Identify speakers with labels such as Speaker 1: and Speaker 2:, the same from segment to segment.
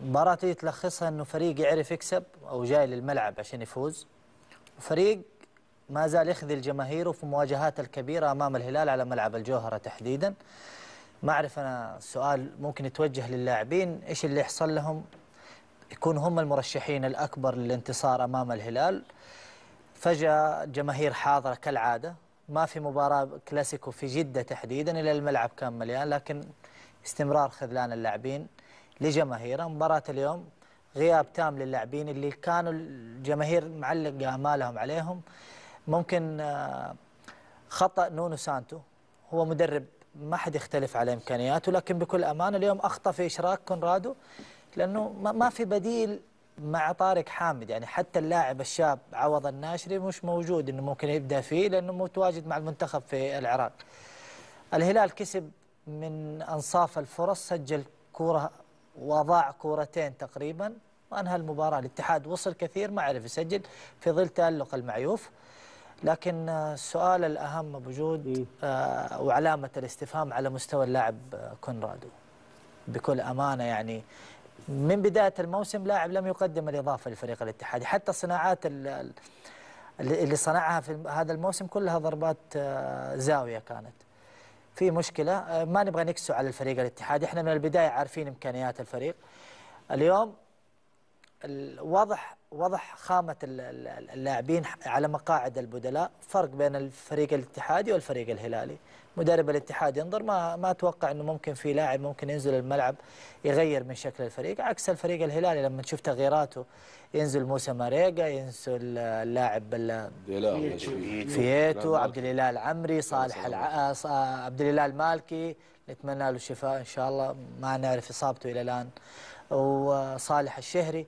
Speaker 1: المباراة دي تلخصها انه فريق يعرف يكسب او جاي للملعب عشان يفوز وفريق ما زال يخذل جماهيره في مواجهات الكبيرة امام الهلال على ملعب الجوهرة تحديدا ما اعرف انا السؤال ممكن يتوجه للاعبين ايش اللي يحصل لهم يكون هم المرشحين الاكبر للانتصار امام الهلال فجأة جماهير حاضرة كالعادة ما في مباراة كلاسيكو في جدة تحديدا إلى الملعب كان مليان لكن استمرار خذلان اللاعبين لجماهيره مباراة اليوم غياب تام للاعبين اللي كانوا الجماهير معلقة آمالهم عليهم ممكن آه، خطأ نونو سانتو هو مدرب ما حد يختلف على إمكانياته لكن بكل أمانة اليوم أخطأ في إشراك كونرادو لأنه ما في بديل مع طارق حامد يعني حتى اللاعب الشاب عوض الناشري مش موجود انه ممكن يبدا فيه لانه متواجد مع المنتخب في العراق. الهلال كسب من انصاف الفرص سجل كوره وضاع كورتين تقريبا وانهى المباراه الاتحاد وصل كثير ما عرف يسجل في ظل تالق المعيوف لكن آه، السؤال الاهم بوجود آه، وعلامه الاستفهام على مستوى اللاعب آه، كونرادو بكل امانه يعني من بدايه الموسم لاعب لم يقدم الاضافه للفريق الاتحادي حتى الصناعات اللي صنعها في هذا الموسم كلها ضربات زاويه كانت في مشكله آه، ما نبغى نكسو على الفريق الاتحادي احنا من البدايه عارفين امكانيات الفريق اليوم واضح وضع خامة اللاعبين على مقاعد البدلاء فرق بين الفريق الاتحادي والفريق الهلالي مدرب الاتحاد ينظر ما ما اتوقع انه ممكن في لاعب ممكن ينزل الملعب يغير من شكل الفريق عكس الفريق الهلالي لما تشوف تغييراته ينزل موسى ماريجا ينزل اللاعب فييتو عبد الاله العمري صالح الع... عبد الاله المالكي نتمنى له الشفاء ان شاء الله ما نعرف اصابته الى الان وصالح الشهري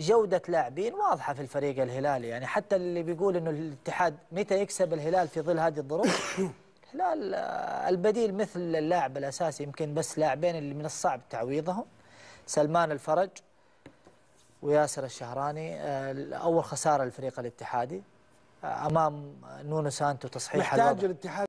Speaker 1: جودة لاعبين واضحة في الفريق الهلالي يعني حتى اللي بيقول انه الاتحاد متى يكسب الهلال في ظل هذه الظروف الهلال آه، البديل مثل اللاعب الأساسي يمكن بس لاعبين اللي من الصعب تعويضهم سلمان الفرج وياسر الشهراني آه، أول خسارة للفريق الاتحادي آه، أمام نونو سانتو تصحيح محتاج الوضع. الاتحاد